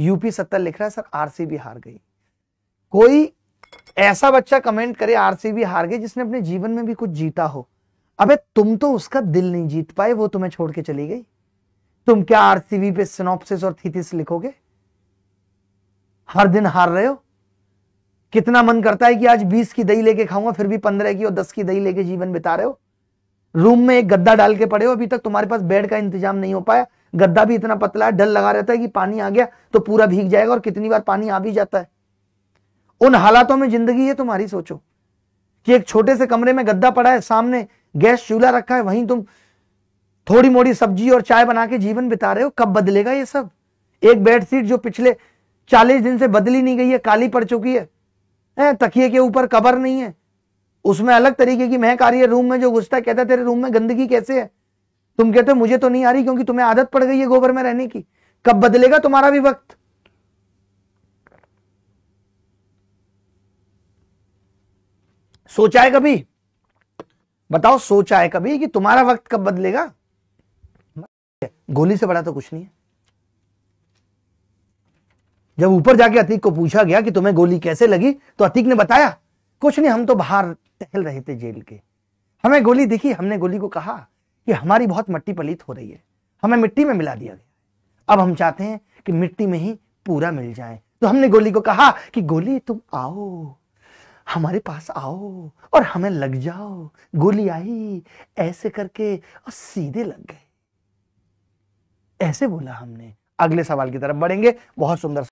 UP सत्तर लिख रहा है सर आरसीबी हार गई कोई ऐसा बच्चा कमेंट करे आरसीबी हार गई जिसने अपने जीवन में भी कुछ जीता हो अबे तुम तो उसका दिल नहीं जीत पाए वो तुम्हें छोड़ के चली गई तुम क्या आरसीबी पे सिनोप्सिस और थीथिस लिखोगे हर दिन हार रहे हो कितना मन करता है कि आज 20 की दही लेके खाऊंगा फिर भी 15 की और 10 की दही लेके जीवन बिता रहे हो रूम में एक गद्दा डाल के पड़े हो अभी तक तुम्हारे पास बेड का इंतजाम नहीं हो पाया गद्दा भी इतना पतला है ढल लगा रहता है कि पानी आ गया तो पूरा भीग जाएगा और कितनी बार पानी आ भी जाता है उन हालातों में जिंदगी है तुम्हारी सोचो कि एक छोटे से कमरे में गद्दा पड़ा है सामने गैस चूल्हा रखा है वहीं तुम थोड़ी मोड़ी सब्जी और चाय बना के जीवन बिता रहे हो कब बदलेगा ये सब एक बेडशीट जो पिछले चालीस दिन से बदली नहीं गई है काली पड़ चुकी है तकिए के ऊपर कबर नहीं है उसमें अलग तरीके की महक आ रही है रूम में जो घुसता है कहता है तेरे रूम में गंदगी कैसे है तुम कहते हो मुझे तो नहीं आ रही क्योंकि तुम्हें आदत पड़ गई है गोबर में रहने की कब बदलेगा तुम्हारा भी वक्त सोचा है कभी बताओ सोचा है कभी कि तुम्हारा वक्त कब बदलेगा गोली से बड़ा तो कुछ नहीं है जब ऊपर जाके अतीक को पूछा गया कि तुम्हें गोली कैसे लगी तो अतीक ने बताया कुछ नहीं हम तो बाहर टहल रहे थे जेल के हमें गोली दिखी हमने गोली को कहा कि हमारी बहुत मट्टी पलीत हो रही है हमें मिट्टी में मिला दिया गया अब हम चाहते हैं कि मिट्टी में ही पूरा मिल जाए तो हमने गोली को कहा कि गोली तुम आओ हमारे पास आओ और हमें लग जाओ गोली आई ऐसे करके और सीधे लग गए ऐसे बोला हमने अगले सवाल की तरफ बढ़ेंगे बहुत सुंदर